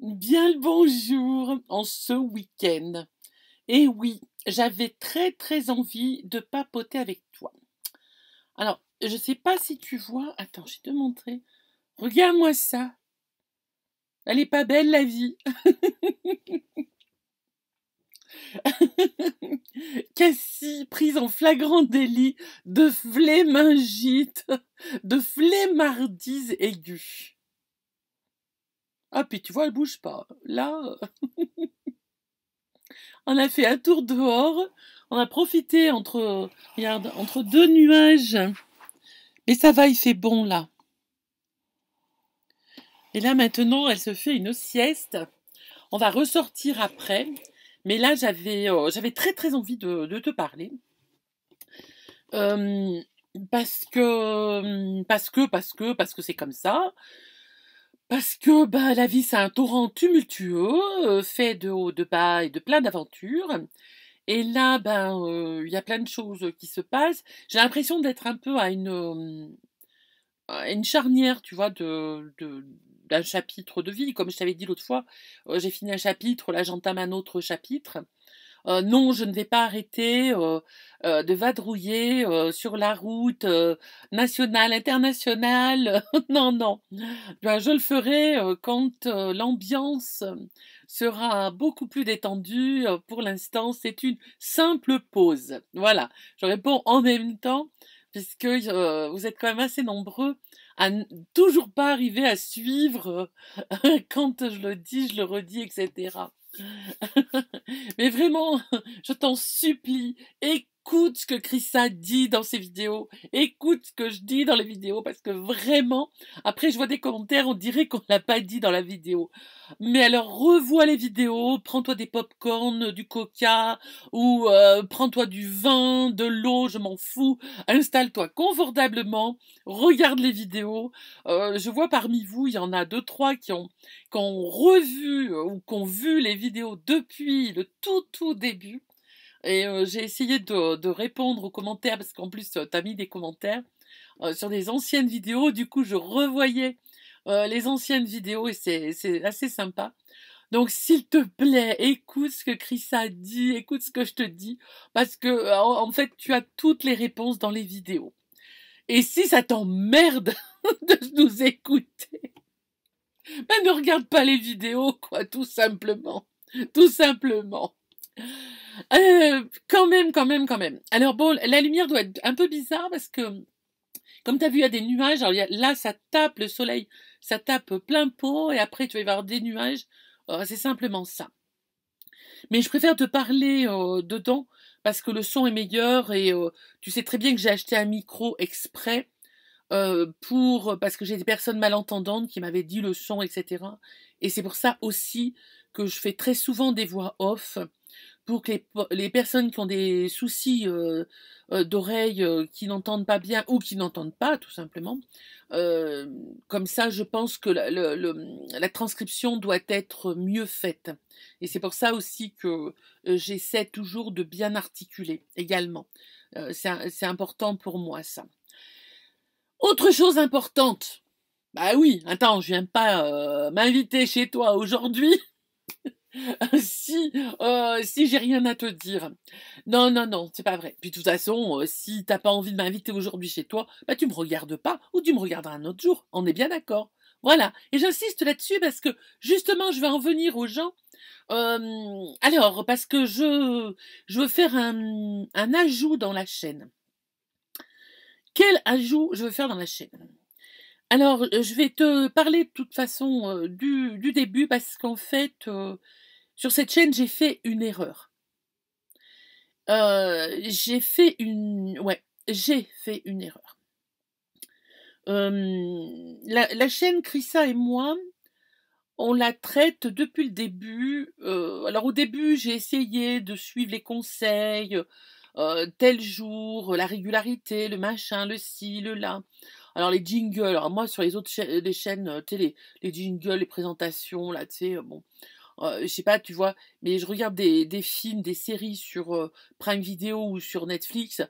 Bien le bonjour en ce week-end. Et oui, j'avais très très envie de papoter avec toi. Alors, je ne sais pas si tu vois. Attends, je vais te montrer. Regarde-moi ça. Elle est pas belle la vie. Cassie, prise en flagrant délit de flémingite, de flémardise aiguë. Ah, puis tu vois, elle bouge pas. Là, euh, on a fait un tour dehors. On a profité entre, regarde, entre deux nuages. Mais ça va, il fait bon là. Et là, maintenant, elle se fait une sieste. On va ressortir après. Mais là, j'avais euh, j'avais très, très envie de, te parler. Euh, parce que, parce que, parce que, parce que c'est comme ça. Parce que bah, la vie, c'est un torrent tumultueux, euh, fait de hauts, de bas et de plein d'aventures. Et là, ben, euh, il y a plein de choses qui se passent. J'ai l'impression d'être un peu à une, euh, une charnière, tu vois, de, de d'un chapitre de vie. Comme je t'avais dit l'autre fois, j'ai fini un chapitre, là j'entame un autre chapitre. Euh, non, je ne vais pas arrêter euh, euh, de vadrouiller sur la route nationale, internationale. non, non. Ben, je le ferai quand l'ambiance sera beaucoup plus détendue. Pour l'instant, c'est une simple pause. Voilà, je réponds en même temps, puisque vous êtes quand même assez nombreux à toujours pas arriver à suivre quand je le dis, je le redis, etc. Mais vraiment, je t'en supplie, écoute écoute ce que Chrissa dit dans ses vidéos, écoute ce que je dis dans les vidéos, parce que vraiment, après je vois des commentaires, on dirait qu'on ne l'a pas dit dans la vidéo. Mais alors revois les vidéos, prends-toi des pop corns du coca, ou euh, prends-toi du vin, de l'eau, je m'en fous, installe-toi confortablement, regarde les vidéos. Euh, je vois parmi vous, il y en a deux, trois qui ont, qui ont revu euh, ou qui ont vu les vidéos depuis le tout, tout début. Et euh, j'ai essayé de, répondre aux commentaires, parce qu'en plus, euh, tu as mis des commentaires euh, sur des anciennes vidéos. Du coup, je revoyais les anciennes vidéos et c'est assez sympa. Donc, s'il te plaît, écoute ce que Chris a dit, écoute ce que je te dis, parce que, en fait, tu as toutes les réponses dans les vidéos. Et si ça t'emmerde de nous écouter, ben ne regarde pas les vidéos, quoi, tout simplement. Tout simplement. Euh, quand même, quand même, quand même. Alors bon, la lumière doit être un peu bizarre parce que, comme tu as vu, il y a des nuages. Alors là, ça tape le soleil, ça tape plein pot et après, tu vas y des nuages. Oh, c'est simplement ça. Mais je préfère te parler euh, dedans parce que le son est meilleur et euh, tu sais très bien que j'ai acheté un micro exprès pour parce que j'ai des personnes malentendantes qui m'avaient dit le son, etc. Et c'est pour ça aussi que je fais très souvent des voix off pour que les, personnes qui ont des soucis euh, euh, euh, qui n'entendent pas bien ou qui n'entendent pas, tout simplement. Euh, comme ça, je pense que la, la transcription doit être mieux faite. Et c'est pour ça aussi que j'essaie toujours de bien articuler également. c'est important pour moi, ça. Autre chose importante. Bah oui, attends, je viens pas m'inviter chez toi aujourd'hui. si, euh, si j'ai rien à te dire. Non, non, non, c'est pas vrai. Puis de toute façon, euh, si t'as pas envie de m'inviter aujourd'hui chez toi, bah tu me regardes pas ou tu me regarderas un autre jour. On est bien d'accord. Voilà. Et j'insiste là-dessus parce que justement, je vais en venir aux gens. alors, parce que je, je veux faire un, un ajout dans la chaîne. Quel ajout je veux faire dans la chaîne alors, euh, je vais te parler de toute façon du, du, début parce qu'en fait, sur cette chaîne, j'ai fait une erreur. Euh, j'ai fait une. Ouais, j'ai fait une erreur. Euh, la, chaîne Chrissa et moi, on la traite depuis le début. Euh, alors au début, j'ai essayé de suivre les conseils, tel jour, la régularité, le machin, le ci, le là. Alors les jingles, alors moi sur les autres chaînes, chaînes télé, les jingles, les présentations, là, tu sais, bon, je sais pas, tu vois, mais je regarde des, des films, des séries sur Prime Video ou sur Netflix.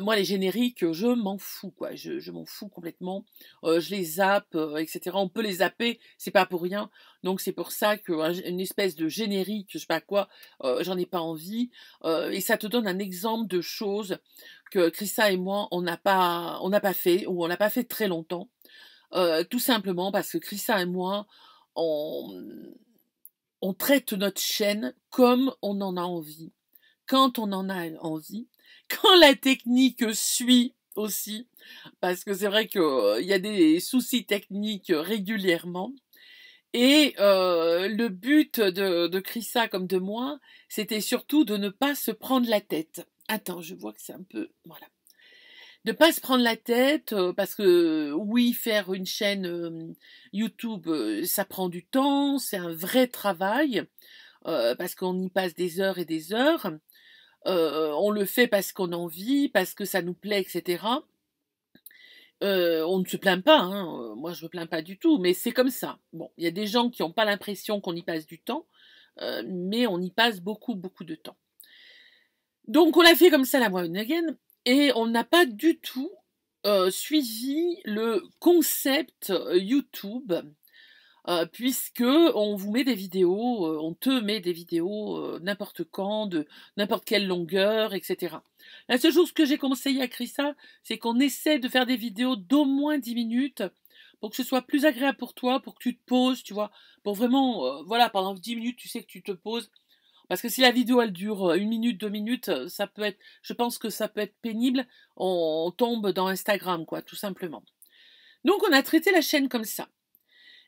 moi, les génériques, je m'en fous, quoi. Je, je m'en fous complètement. je les zappe, etc. On peut les zapper, c'est pas pour rien. Donc c'est pour ça qu'une espèce de générique, je sais pas quoi, j'en ai pas envie. et ça te donne un exemple de choses que Christa et moi, on n'a pas, on n'a pas fait ou on n'a pas fait très longtemps. tout simplement parce que Christa et moi, on, on traite notre chaîne comme on en a envie, quand on en a envie, quand la technique suit aussi, parce que c'est vrai qu'il y a des soucis techniques régulièrement. Et euh, le but de, de Chrissa comme de moi, c'était surtout de ne pas se prendre la tête. Attends, je vois que c'est un peu... Voilà de pas se prendre la tête euh, parce que oui faire une chaîne euh, YouTube euh, ça prend du temps c'est un vrai travail parce qu'on y passe des heures et des heures on le fait parce qu'on en vit, parce que ça nous plaît etc on ne se plaint pas hein, moi je me plains pas du tout mais c'est comme ça bon il y a des gens qui n'ont pas l'impression qu'on y passe du temps mais on y passe beaucoup beaucoup de temps donc on l'a fait comme ça la moyenne again et on n'a pas du tout euh, suivi le concept euh, YouTube, puisqu'on euh, puisque on vous met des vidéos, on te met des vidéos n'importe quand, de n'importe quelle longueur, etc. La seule chose que j'ai conseillé à Christa, c'est qu'on essaie de faire des vidéos d'au moins 10 minutes pour que ce soit plus agréable pour toi, pour que tu te poses, tu vois, pour vraiment, voilà, pendant 10 minutes, tu sais que tu te poses parce que si la vidéo elle dure euh, une minute, deux minutes, euh, ça peut être, je pense que ça peut être pénible. On, tombe dans Instagram, quoi, tout simplement. Donc on a traité la chaîne comme ça.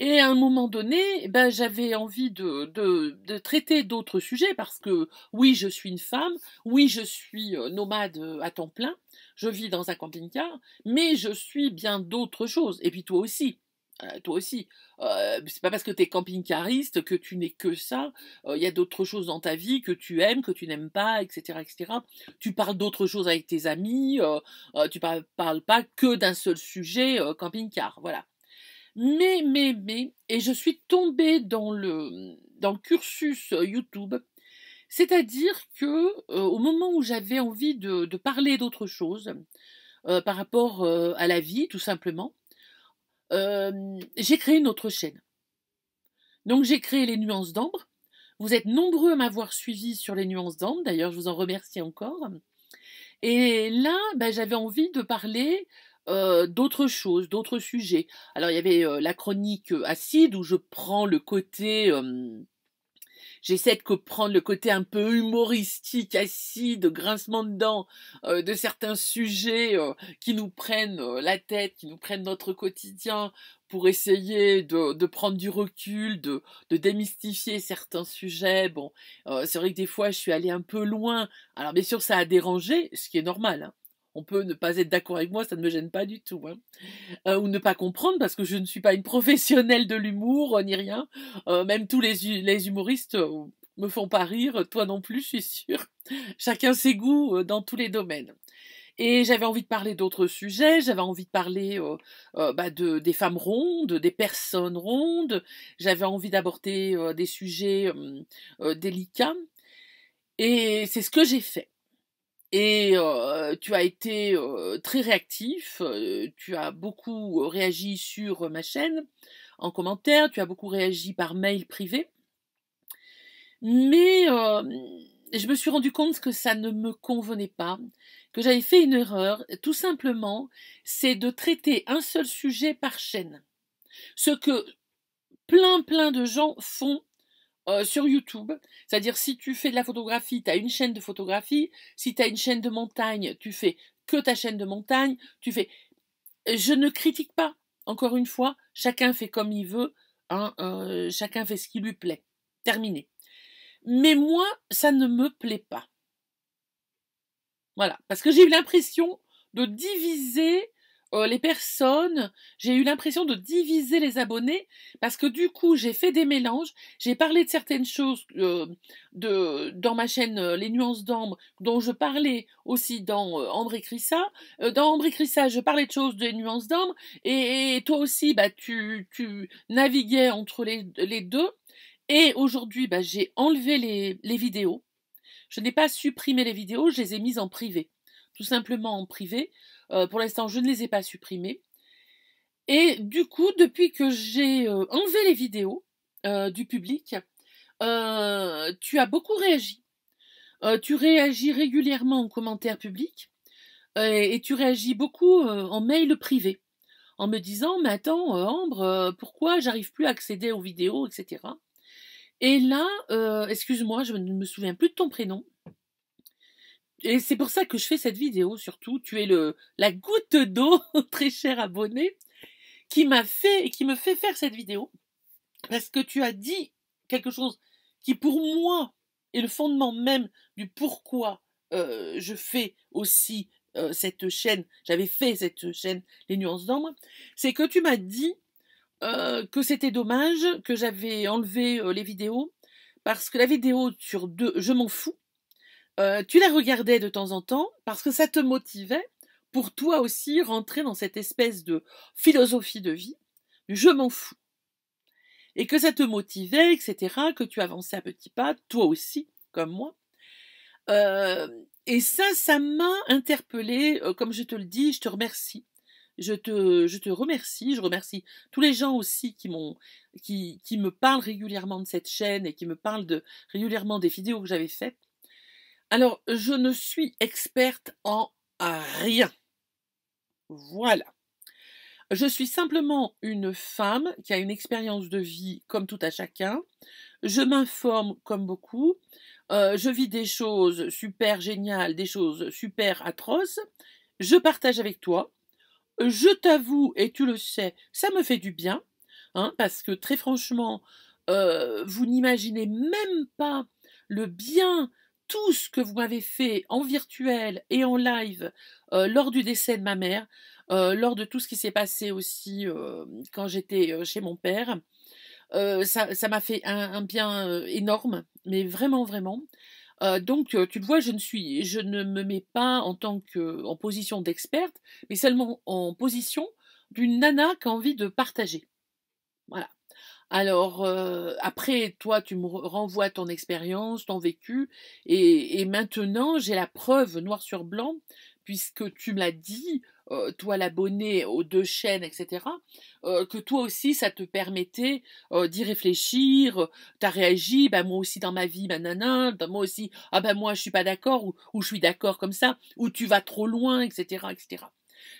Et à un moment donné, eh ben, j'avais envie de traiter d'autres sujets parce que oui, je suis une femme, oui, je suis euh, nomade à temps plein, je vis dans un camping-car, mais je suis bien d'autres choses. Et puis toi aussi. Ah, toi aussi. Euh, c'est pas parce que tu es camping-cariste que tu n'es que ça. Euh, il y a d'autres choses dans ta vie que tu aimes, que tu n'aimes pas, etc., etc. Tu parles d'autres choses avec tes amis. Euh, tu parles, pas que d'un seul sujet camping-car. Voilà. Mais, mais, mais, et je suis tombée dans le, dans le cursus YouTube. C'est-à-dire que au moment où j'avais envie de, de parler d'autre chose, par rapport à la vie, tout simplement, j'ai créé une autre chaîne. Donc j'ai créé les nuances d'ambre. Vous êtes nombreux à m'avoir suivi sur les nuances d'ambre, d'ailleurs je vous en remercie encore. Et là, bah, j'avais envie de parler euh, d'autres choses, d'autres sujets. Alors il y avait euh, la chronique euh, acide où je prends le côté... J'essaie de prendre le côté un peu humoristique, acide, grincement de dents euh, de certains sujets euh, qui nous prennent euh, la tête, qui nous prennent notre quotidien, pour essayer de, prendre du recul, de, de démystifier certains sujets. Bon, c'est vrai que des fois, je suis allée un peu loin. Alors, bien sûr, ça a dérangé, ce qui est normal. Hein on peut ne pas être d'accord avec moi, ça ne me gêne pas du tout. Hein. Euh, ou ne pas comprendre, parce que je ne suis pas une professionnelle de l'humour, euh, ni rien. Euh, même tous les, les humoristes me font pas rire, toi non plus, je suis sûre. Chacun ses goûts dans tous les domaines. Et j'avais envie de parler d'autres sujets, j'avais envie de parler bah, de, des femmes rondes, des personnes rondes, j'avais envie d'aborder des sujets délicats. Et c'est ce que j'ai fait. Et tu as été très réactif, tu as beaucoup réagi sur ma chaîne en commentaire, tu as beaucoup réagi par mail privé. Mais je me suis rendu compte que ça ne me convenait pas, que j'avais fait une erreur. Tout simplement, c'est de traiter un seul sujet par chaîne. Ce que plein plein de gens font euh, sur YouTube. C'est-à-dire, si tu fais de la photographie, tu as une chaîne de photographie. Si tu as une chaîne de montagne, tu fais que ta chaîne de montagne. Tu fais. Je ne critique pas. Encore une fois, chacun fait comme il veut. Hein, euh, chacun fait ce qui lui plaît. Terminé. Mais moi, ça ne me plaît pas. Voilà. Parce que j'ai eu l'impression de diviser euh, les personnes, j'ai eu l'impression de diviser les abonnés parce que du coup j'ai fait des mélanges, j'ai parlé de certaines choses euh, de, dans ma chaîne euh, Les Nuances d'Ambre dont je parlais aussi dans Ambre Écrissa. dans Ambre écrit je parlais de choses des Nuances d'Ambre et, toi aussi bah, tu, tu naviguais entre les, les deux et aujourd'hui bah, j'ai enlevé les, les vidéos. Je n'ai pas supprimé les vidéos, je les ai mises en privé, tout simplement en privé. Euh, pour l'instant, je ne les ai pas supprimés. Et du coup, depuis que j'ai euh, enlevé les vidéos euh, du public, tu as beaucoup réagi. tu réagis régulièrement aux commentaires publics et tu réagis beaucoup en mail privé en me disant Mais attends, Ambre, pourquoi j'arrive plus à accéder aux vidéos, etc. Et là, excuse-moi, je ne me souviens plus de ton prénom et c'est pour ça que je fais cette vidéo surtout. Tu es le, la goutte d'eau, très cher abonné, qui m'a fait, et qui me fait faire cette vidéo. Parce que tu as dit quelque chose qui pour moi est le fondement même du pourquoi euh, je fais aussi euh, cette chaîne, j'avais fait cette chaîne Les Nuances d'Ambre, c'est que tu m'as dit euh, que c'était dommage, que j'avais enlevé les vidéos, parce que la vidéo sur deux, je m'en fous, euh, tu la regardais de temps en temps parce que ça te motivait pour toi aussi rentrer dans cette espèce de philosophie de vie, je m'en fous. Et que ça te motivait, etc., que tu avançais à petits pas, toi aussi, comme moi. Euh, et ça, ça m'a interpellée, euh, comme je te le dis, je te remercie. Je te, remercie, je remercie tous les gens aussi qui m'ont, qui, qui me parlent régulièrement de cette chaîne et qui me parlent de, régulièrement des vidéos que j'avais faites alors, je ne suis experte en rien. Voilà. Je suis simplement une femme qui a une expérience de vie comme tout à chacun. Je m'informe comme beaucoup. Euh, je vis des choses super géniales, des choses super atroces. Je partage avec toi. Je t'avoue, et tu le sais, ça me fait du bien. Hein, parce que très franchement, euh, vous n'imaginez même pas le bien tout ce que vous m'avez fait en virtuel et en live euh, lors du décès de ma mère, euh, lors de tout ce qui s'est passé aussi euh, quand j'étais chez mon père. ça m'a fait un, bien énorme, mais vraiment, vraiment. donc, tu le vois, je ne, suis, je ne me mets pas en tant que en position d'experte, mais seulement en position d'une nana qui a envie de partager. Voilà. Alors, euh, après, toi, tu me renvoies ton expérience, ton vécu, et, maintenant, j'ai la preuve noir sur blanc, puisque tu me l'as dit, euh, toi l'abonné aux deux chaînes, etc., euh, que toi aussi, ça te permettait d'y réfléchir, t'as réagi, bah moi aussi dans ma vie, bah nanana, moi aussi, ah ben moi je suis pas d'accord, ou, ou je suis d'accord comme ça, ou tu vas trop loin, etc., etc.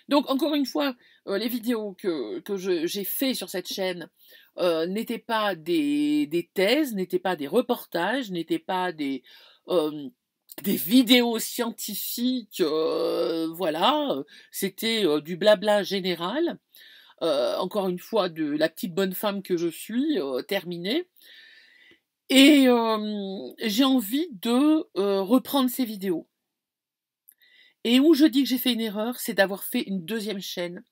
Donc encore une fois, euh, les vidéos que, j'ai faites sur cette chaîne euh, n'étaient pas des, des thèses, n'étaient pas des reportages, n'étaient pas des, euh, des vidéos scientifiques, voilà, c'était du blabla général. encore une fois, de la petite bonne femme que je suis, terminée. Et j'ai envie de reprendre ces vidéos et où je dis que j'ai fait une erreur, c'est d'avoir fait une deuxième chaîne.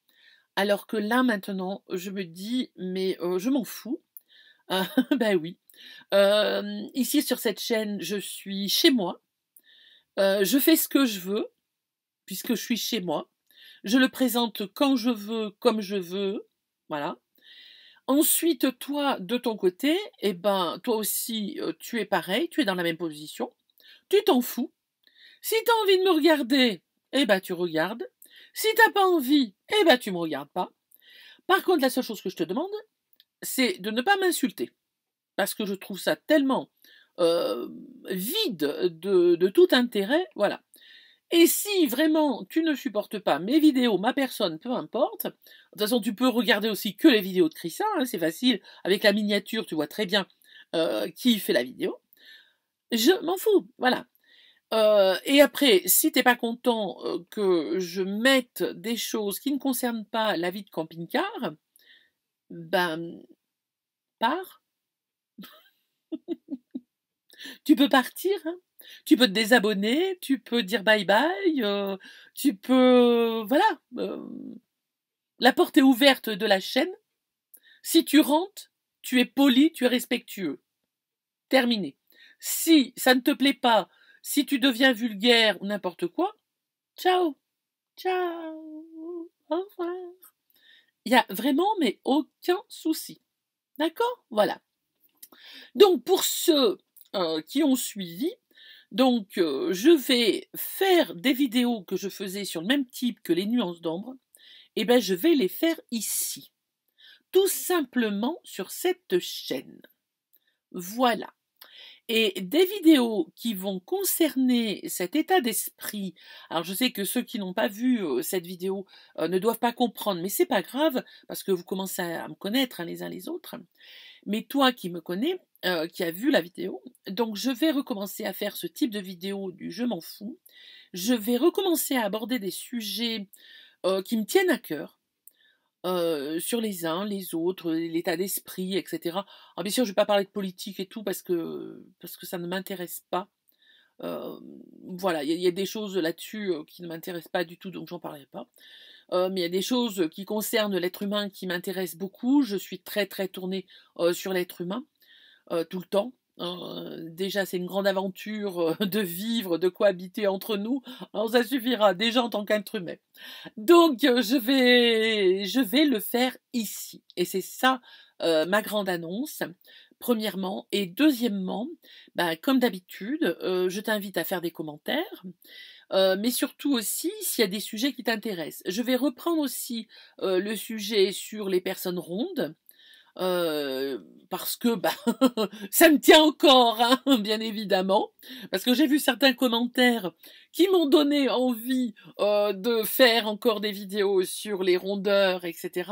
Alors que là, maintenant, je me dis, mais euh, je m'en fous. ben oui. ici, sur cette chaîne, je suis chez moi. Euh, je fais ce que je veux, puisque je suis chez moi. Je le présente quand je veux, comme je veux. Voilà. Ensuite, toi, de ton côté, et eh ben, toi aussi, euh, tu es pareil, tu es dans la même position. Tu t'en fous. Si t'as envie de me regarder, eh ben tu regardes. Si t'as pas envie, eh ben tu me regardes pas. Par contre, la seule chose que je te demande, c'est de ne pas m'insulter. Parce que je trouve ça tellement euh, vide de, tout intérêt, voilà. Et si vraiment tu ne supportes pas mes vidéos, ma personne, peu importe, de toute façon tu peux regarder aussi que les vidéos de Chrissa, hein, c'est facile, avec la miniature tu vois très bien euh, qui fait la vidéo, je m'en fous, voilà. Euh, et après, si t'es pas content euh, que je mette des choses qui ne concernent pas la vie de camping-car, ben, pars. tu peux partir, hein. tu peux te désabonner, tu peux dire bye bye, euh, tu peux, voilà, la porte est ouverte de la chaîne. Si tu rentres, tu es poli, tu es respectueux. Terminé. Si ça ne te plaît pas si tu deviens vulgaire ou n'importe quoi, ciao, ciao, au revoir. Il n'y a vraiment, mais aucun souci. D'accord Voilà. Donc, pour ceux euh, qui ont suivi, donc, euh, je vais faire des vidéos que je faisais sur le même type que les nuances d'ombre. Et eh bien, je vais les faire ici. Tout simplement sur cette chaîne. Voilà. Et des vidéos qui vont concerner cet état d'esprit. Alors je sais que ceux qui n'ont pas vu cette vidéo ne doivent pas comprendre, mais c'est pas grave parce que vous commencez à me connaître hein, les uns les autres. Mais toi qui me connais, qui as vu la vidéo, donc je vais recommencer à faire ce type de vidéo du je m'en fous. Je vais recommencer à aborder des sujets qui me tiennent à cœur, euh, sur les uns, les autres, l'état d'esprit, etc. Ah, bien sûr, je ne vais pas parler de politique et tout parce que, parce que ça ne m'intéresse pas. Euh, voilà, il y, a des choses là-dessus euh, qui ne m'intéressent pas du tout, donc j'en parlerai pas. mais il y a des choses qui concernent l'être humain qui m'intéressent beaucoup. Je suis très très tournée sur l'être humain tout le temps. Hein, euh, déjà, c'est une grande aventure euh, de vivre, de cohabiter entre nous. Hein, ça suffira déjà en tant qu'être humain. Donc, euh, je vais, je vais le faire ici. Et c'est ça ma grande annonce premièrement. Et deuxièmement, ben, comme d'habitude, je t'invite à faire des commentaires, mais surtout aussi s'il y a des sujets qui t'intéressent. Je vais reprendre aussi le sujet sur les personnes rondes. Euh, parce que bah, ça me tient encore, hein, bien évidemment, parce que j'ai vu certains commentaires qui m'ont donné envie euh, de faire encore des vidéos sur les rondeurs, etc.,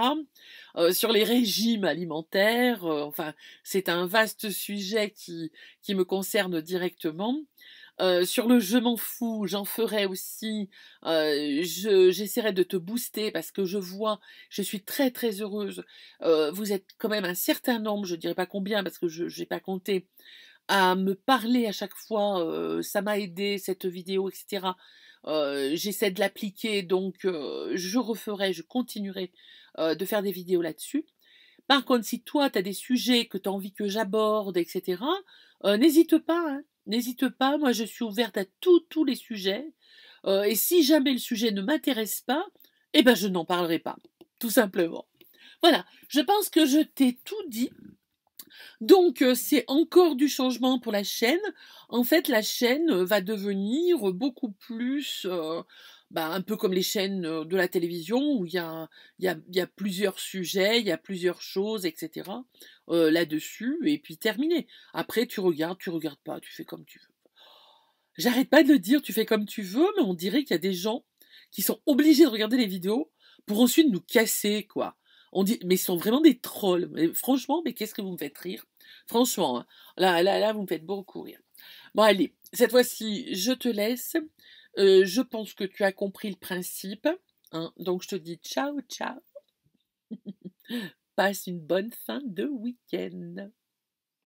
euh, sur les régimes alimentaires, enfin, c'est un vaste sujet qui, qui me concerne directement. Euh, sur le je m'en fous, j'en ferai aussi. Euh, j'essaierai de te booster parce que je vois, je suis très très heureuse. Euh, vous êtes quand même un certain nombre, je ne dirais pas combien parce que je n'ai pas compté, à me parler à chaque fois. ça m'a aidé cette vidéo, etc. J'essaie de l'appliquer, donc je referai, je continuerai de faire des vidéos là-dessus. Par contre, si toi, tu as des sujets que tu as envie que j'aborde, etc., n'hésite pas. Hein. N'hésite pas, moi je suis ouverte à tous tous les sujets. Euh, et si jamais le sujet ne m'intéresse pas, eh ben je n'en parlerai pas, tout simplement. Voilà, je pense que je t'ai tout dit. Donc euh, c'est encore du changement pour la chaîne. En fait, la chaîne euh, va devenir beaucoup plus bah, un peu comme les chaînes de la télévision où il y a, y a, plusieurs sujets, il y a plusieurs choses, etc. là-dessus, et puis terminé. Après, tu regardes, tu regardes pas, tu fais comme tu veux. J'arrête pas de le dire, tu fais comme tu veux, mais on dirait qu'il y a des gens qui sont obligés de regarder les vidéos pour ensuite nous casser, quoi. On dit, mais ils sont vraiment des trolls. Mais franchement, mais qu'est-ce que vous me faites rire Franchement, hein. là, là, là, vous me faites beaucoup rire. Bon, allez, cette fois-ci, je te laisse. Euh, je pense que tu as compris le principe. Hein. donc je te dis ciao, ciao. Passe une bonne fin de week-end.